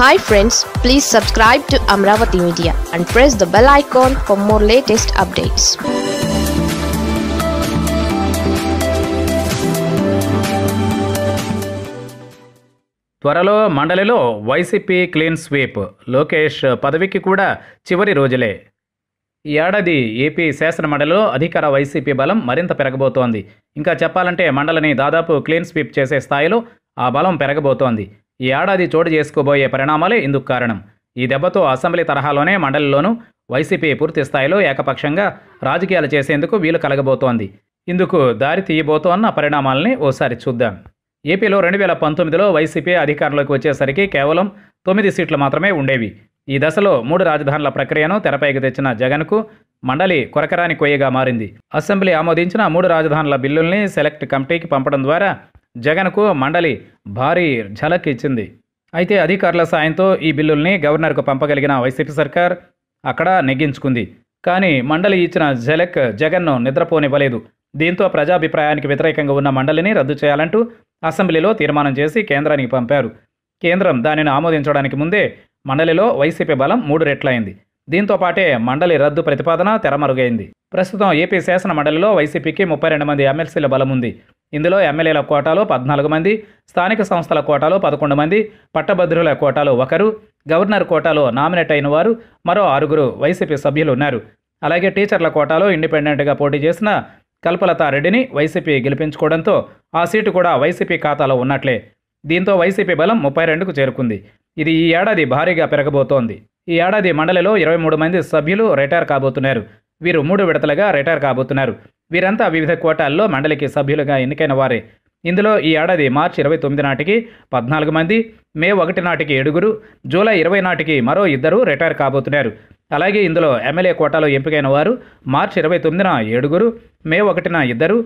hi friends please subscribe to Amaravati media and press the bell icon for more latest updates త్వరలో మండలిలో YCP clean sweep Lokesh పదవికి కూడా చివరి రోజులే ఈ ఏడాది ఏపీ మండలిలో అధికార వైసీపీ బలం మరింత పెరగబోతోంది ఇంకా చెప్పాలంటే మండలిని దాదాపు క్లీన్ స్వీప్ చేసే స్థాయిలో ఆ బలం పెరగబోతోంది ఈ ఏడాది చోటు చేసుకోబోయే పరిణామాలే ఇందుకు కారణం ఈ దెబ్బతో అసెంబ్లీ తరహాలోనే మండలిలోనూ వైసీపీ పూర్తి స్థాయిలో ఏకపక్షంగా రాజకీయాలు చేసేందుకు వీలు కలగబోతోంది ఇందుకు దారి తీయబోతోన్న పరిణామాలని ఓసారి చూద్దాం ఏపీలో రెండు వేల పంతొమ్మిదిలో వైసీపీ అధికారంలోకి వచ్చేసరికి కేవలం తొమ్మిది సీట్లు మాత్రమే ఉండేవి ఈ దశలో మూడు రాజధానుల ప్రక్రియను తెరపైకి తెచ్చిన జగన్కు మండలి కొరకరాని కొయ్యగా మారింది అసెంబ్లీ ఆమోదించిన మూడు రాజధానుల బిల్లుల్ని సెలెక్ట్ కమిటీకి పంపడం ద్వారా జగన్కు మండలి భారీ ఝలక్ ఇచ్చింది అయితే అధికారుల సాయంతో ఈ బిల్లుల్ని గవర్నర్కు పంపగలిగిన వైసీపీ సర్కార్ అక్కడ నెగ్గించుకుంది కానీ మండలి ఇచ్చిన ఝలక్ జగన్ను నిద్రపోనివ్వలేదు దీంతో ప్రజాభిప్రాయానికి వ్యతిరేకంగా ఉన్న మండలిని రద్దు చేయాలంటూ అసెంబ్లీలో తీర్మానం చేసి కేంద్రానికి పంపారు కేంద్రం దానిని ఆమోదించడానికి ముందే మండలిలో వైసీపీ బలం మూడు రెట్లయింది దీంతో పాటే మండలి రద్దు ప్రతిపాదన తెరమరుగైంది ప్రస్తుతం ఏపీ శాసన మండలిలో వైసీపీకి ముప్పై రెండు మంది ఎమ్మెల్సీల బలం ఉంది ఇందులో ఎమ్మెల్యేల కోటాలో పద్నాలుగు మంది స్థానిక సంస్థల కోటాలో పదకొండు మంది పట్టభద్రుల కోటాలో ఒకరు గవర్నర్ కోటాలో నామినేట్ అయిన వారు మరో ఆరుగురు వైసీపీ సభ్యులు ఉన్నారు అలాగే టీచర్ల కోటాలో ఇండిపెండెంట్గా పోటీ చేసిన కల్పలతారెడ్డిని వైసీపీ గెలిపించుకోవడంతో ఆ సీటు కూడా వైసీపీ ఖాతాలో ఉన్నట్లే దీంతో వైసీపీ బలం ముప్పై రెండుకు చేరుకుంది ఇది ఈ ఏడాది భారీగా పెరగబోతోంది ఈ ఏడాది మండలిలో ఇరవై మూడు మంది సభ్యులు రిటైర్ కాబోతున్నారు వీరు మూడు విడతలుగా రిటైర్ కాబోతున్నారు వీరంతా వివిధ కోటాల్లో మండలికి సభ్యులుగా ఎన్నికైన వారే ఇందులో ఈ ఏడాది మార్చి ఇరవై తొమ్మిది నాటికి పద్నాలుగు మంది మే ఒకటి నాటికి ఏడుగురు జూలై ఇరవై నాటికి మరో ఇద్దరు రిటైర్ కాబోతున్నారు అలాగే ఇందులో ఎమ్మెల్యే కోటాలో ఎంపికైన వారు మార్చి ఇరవై తొమ్మిదిన ఏడుగురు మే ఒకటిన ఇద్దరు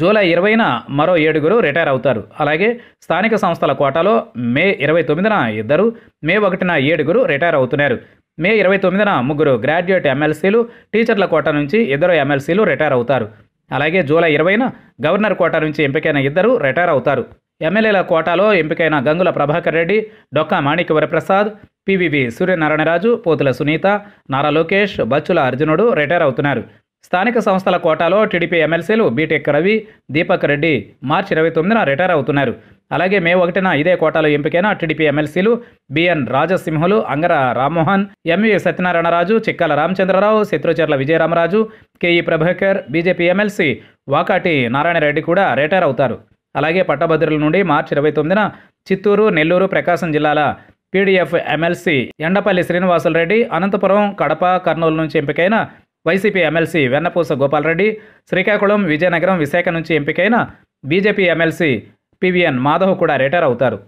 జూలై ఇరవైన మరో ఏడుగురు రిటైర్ అవుతారు అలాగే స్థానిక సంస్థల కోటాలో మే ఇరవై తొమ్మిదిన ఇద్దరు మే ఒకటిన ఏడుగురు రిటైర్ అవుతున్నారు మే ఇరవై తొమ్మిదిన ముగ్గురు గ్రాడ్యుయేట్ ఎమ్మెల్సీలు టీచర్ల కోట నుంచి ఇద్దరు ఎమ్మెల్సీలు రిటైర్ అవుతారు అలాగే జూలై ఇరవైన గవర్నర్ కోటా నుంచి ఎంపికైన ఇద్దరు రిటైర్ అవుతారు ఎమ్మెల్యేల కోటాలో ఎంపికైన గంగుల ప్రభాకర్ రెడ్డి డొక్కా వరప్రసాద్ పివివి సూర్యనారాయణరాజు పోతుల సునీత నారా లోకేష్ బచ్చుల అర్జునుడు రిటైర్ అవుతున్నారు స్థానిక సంస్థల కోటాలో టీడీపీ ఎమ్మెల్సీలు బీటెక్ రవి దీపక్ రెడ్డి మార్చి ఇరవై తొమ్మిదిన రిటైర్ అవుతున్నారు అలాగే మే ఒకటిన ఇదే కోటాలో ఎంపికైన టీడీపీ ఎమ్మెల్సీలు బిఎన్ రాజసింహులు అంగర రామ్మోహన్ ఎంవి సత్యనారాయణరాజు చిక్కాల రామచంద్రరావు శత్రుచర్ల విజయరామరాజు కేఈ ప్రభాకర్ బీజేపీ ఎమ్మెల్సీ వాకాటి నారాయణరెడ్డి కూడా రిటైర్ అవుతారు అలాగే పట్టభద్రుల నుండి మార్చి ఇరవై తొమ్మిదిన చిత్తూరు నెల్లూరు ప్రకాశం జిల్లాల పీడీఎఫ్ ఎమ్మెల్సీ ఎండపల్లి శ్రీనివాసులరెడ్డి అనంతపురం కడప కర్నూలు నుంచి ఎంపికైన వైసీపీ ఎమ్మెల్సీ వెన్నపూస గోపాలరెడ్డి శ్రీకాకుళం విజయనగరం విశాఖ నుంచి ఎంపికైన బీజేపీ ఎమ్మెల్సీ పివిఎన్ మాధవ్ కూడా రిటైర్ అవుతారు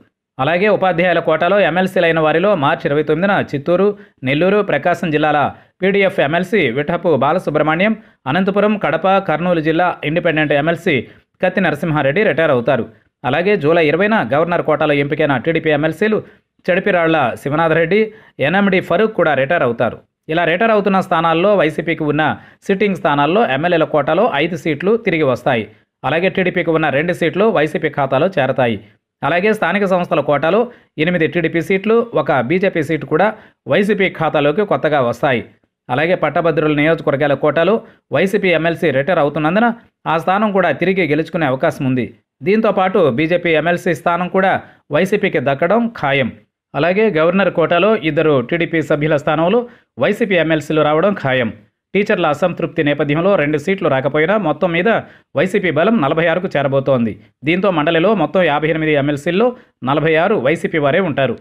అలాగే ఉపాధ్యాయుల కోటాలో ఎమ్మెల్సీలైన వారిలో మార్చి ఇరవై తొమ్మిదిన చిత్తూరు నెల్లూరు ప్రకాశం జిల్లాల పీడీఎఫ్ ఎమ్మెల్సీ విఠపు బాలసుబ్రహ్మణ్యం అనంతపురం కడప కర్నూలు జిల్లా ఇండిపెండెంట్ ఎమ్మెల్సీ కత్తి నరసింహారెడ్డి రిటైర్ అవుతారు అలాగే జూలై ఇరవైన గవర్నర్ కోటాలో ఎంపికైన టీడీపీ ఎమ్మెల్సీలు చెడిపిరాళ్ల శివనాథరెడ్డి ఎన్ఎండి ఫరూక్ కూడా రిటైర్ అవుతారు ఇలా రిటైర్ అవుతున్న స్థానాల్లో వైసీపీకి ఉన్న సిట్టింగ్ స్థానాల్లో ఎమ్మెల్యేల కోటాలో ఐదు సీట్లు తిరిగి వస్తాయి అలాగే టీడీపీకి ఉన్న రెండు సీట్లు వైసీపీ ఖాతాలో చేరతాయి అలాగే స్థానిక సంస్థల కోటాలో ఎనిమిది టీడీపీ సీట్లు ఒక బీజేపీ సీటు కూడా వైసీపీ ఖాతాలోకి కొత్తగా వస్తాయి అలాగే పట్టభద్రుల నియోజకవర్గాల కోటాలో వైసీపీ ఎమ్మెల్సీ రిటైర్ అవుతున్నందున ఆ స్థానం కూడా తిరిగి గెలుచుకునే అవకాశం ఉంది దీంతో పాటు బీజేపీ ఎమ్మెల్సీ స్థానం కూడా వైసీపీకి దక్కడం ఖాయం అలాగే గవర్నర్ కోటాలో ఇద్దరు టీడీపీ సభ్యుల స్థానంలో వైసీపీ ఎమ్మెల్సీలు రావడం ఖాయం టీచర్ల అసంతృప్తి నేపథ్యంలో రెండు సీట్లు రాకపోయినా మొత్తం మీద వైసీపీ బలం నలభై ఆరుకు చేరబోతోంది దీంతో మండలిలో మొత్తం యాభై ఎనిమిది ఎమ్మెల్సీల్లో నలభై ఆరు వైసీపీ వారే ఉంటారు